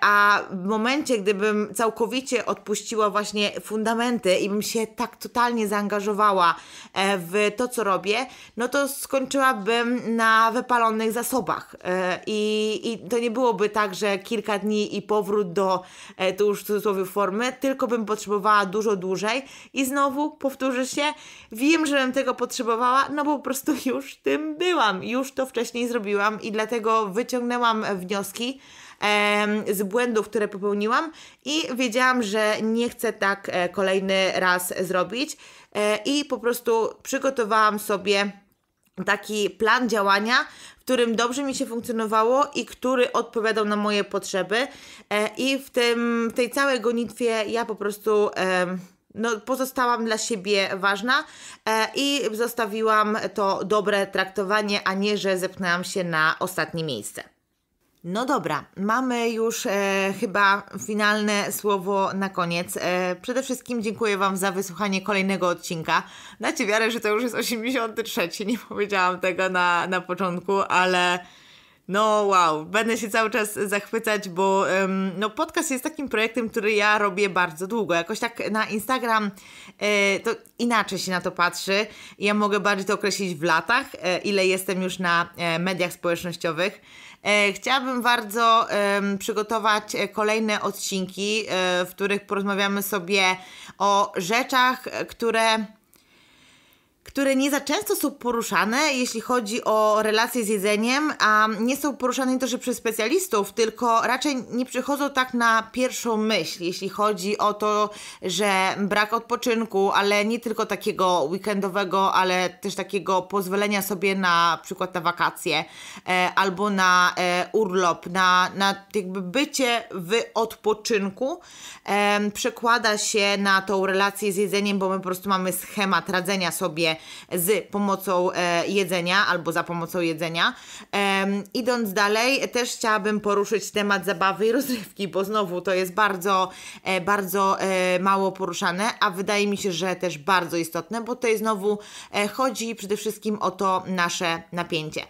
a w momencie, gdybym całkowicie odpuściła właśnie fundamenty i bym się tak totalnie zaangażowała w to, co robię, no to skończyłabym na wypalonych zasobach. E, I, I to nie byłoby tak, że kilka dni i powrót do e, tu już w cudzysłowie formy, tylko bym potrzebowała dużo dłużej i znowu powtórzy się, wiem, że bym tego potrzebowała, no bo po prostu (laughs) już tym byłam, już to wcześniej zrobiłam i dlatego wyciągnęłam wnioski z błędów, które popełniłam i wiedziałam, że nie chcę tak e, kolejny raz zrobić i po prostu przygotowałam sobie taki plan działania, w którym dobrze mi się funkcjonowało i który odpowiadał na moje potrzeby. E, I w, tym, w tej całej gonitwie ja po prostu. E, no, pozostałam dla siebie ważna e, i zostawiłam to dobre traktowanie, a nie, że zepchnęłam się na ostatnie miejsce. No dobra, mamy już e, chyba finalne słowo na koniec. E, przede wszystkim dziękuję Wam za wysłuchanie kolejnego odcinka. Dacie wiarę, że to już jest 83, nie powiedziałam tego na, na początku, ale no wow, będę się cały czas zachwycać, bo ym, no, podcast jest takim projektem, który ja robię bardzo długo. Jakoś tak na Instagram e, to inaczej się na to patrzy. Ja mogę bardziej to określić w latach, e, ile jestem już na e, mediach społecznościowych E, chciałabym bardzo przygotować e, kolejne odcinki, e, w których porozmawiamy sobie o rzeczach, które które nie za często są poruszane, jeśli chodzi o relacje z jedzeniem, a nie są poruszane nie przez specjalistów, tylko raczej nie przychodzą tak na pierwszą myśl, jeśli chodzi o to, że brak odpoczynku, ale nie tylko takiego weekendowego, ale też takiego pozwolenia sobie na przykład na wakacje e, albo na e, urlop, na, na jakby bycie w odpoczynku e, przekłada się na tą relację z jedzeniem, bo my po prostu mamy schemat radzenia sobie z pomocą e, jedzenia albo za pomocą jedzenia. idąc dalej, też chciałabym poruszyć temat zabawy i rozrywki, bo znowu to jest bardzo, e, bardzo e, mało poruszane, a wydaje mi się, że też bardzo istotne, bo tutaj znowu chodzi przede wszystkim o to nasze napięcie.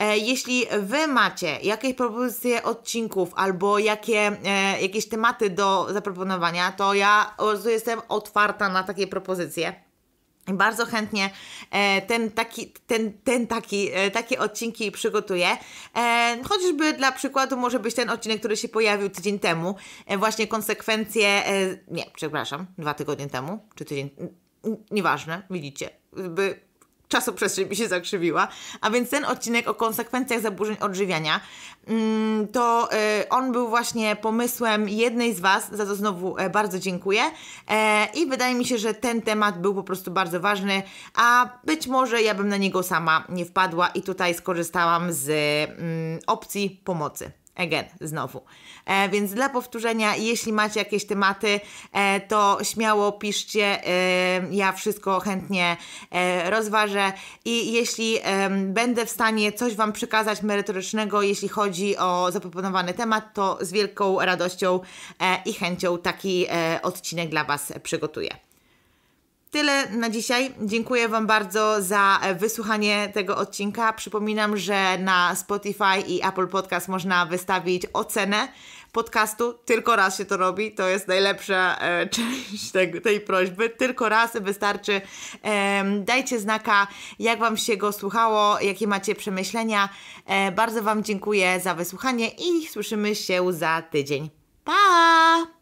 Jeśli Wy macie jakieś propozycje odcinków albo jakie, jakieś tematy do zaproponowania, to ja jestem otwarta na takie propozycje. Bardzo chętnie e, ten taki, ten, ten taki, e, takie odcinki przygotuję. E, chociażby dla przykładu może być ten odcinek, który się pojawił tydzień temu. Właśnie konsekwencje, nie, przepraszam, dwa tygodnie temu, czy tydzień, nieważne, widzicie. By czasoprzestrzeń mi się zakrzywiła. A więc ten odcinek o konsekwencjach zaburzeń odżywiania, mm, to y, on był właśnie pomysłem jednej z Was, za to znowu e, bardzo dziękuję. E, I wydaje mi się, że ten temat był po prostu bardzo ważny, a być może ja bym na niego sama nie wpadła i tutaj skorzystałam z mm, opcji pomocy. Again, znowu. E, więc dla powtórzenia, jeśli macie jakieś tematy, e, to śmiało piszcie, e, ja wszystko chętnie rozważę i jeśli będę w stanie coś Wam przekazać merytorycznego, jeśli chodzi o zaproponowany temat, to z wielką radością i chęcią taki odcinek dla Was przygotuję. Tyle na dzisiaj. Dziękuję Wam bardzo za wysłuchanie tego odcinka. Przypominam, że na Spotify i Apple Podcast można wystawić ocenę podcastu. Tylko raz się to robi. To jest najlepsza e, (laughs) część tej, tej prośby. Tylko raz wystarczy. E, dajcie znaka, jak Wam się go słuchało, jakie macie przemyślenia. E, bardzo Wam dziękuję za wysłuchanie i słyszymy się za tydzień. Pa!